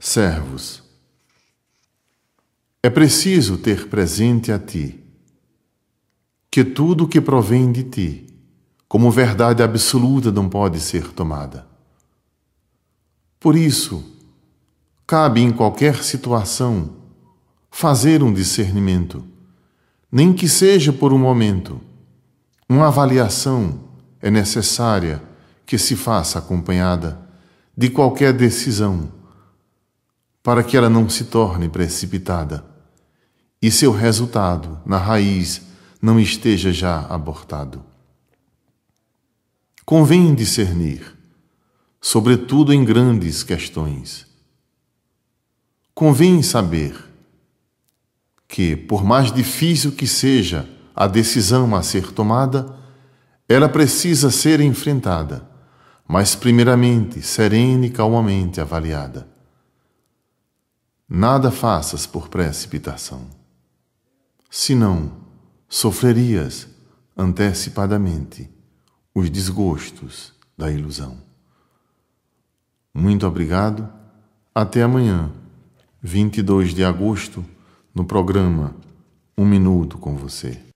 servos. É preciso ter presente a ti que tudo que provém de ti, como verdade absoluta, não pode ser tomada. Por isso, cabe em qualquer situação fazer um discernimento, nem que seja por um momento. Uma avaliação é necessária que se faça acompanhada de qualquer decisão para que ela não se torne precipitada e seu resultado, na raiz, não esteja já abortado. Convém discernir, sobretudo em grandes questões. Convém saber que, por mais difícil que seja a decisão a ser tomada, ela precisa ser enfrentada, mas primeiramente serena e calmamente avaliada nada faças por precipitação. Senão, sofrerias antecipadamente os desgostos da ilusão. Muito obrigado. Até amanhã, 22 de agosto, no programa Um Minuto com Você.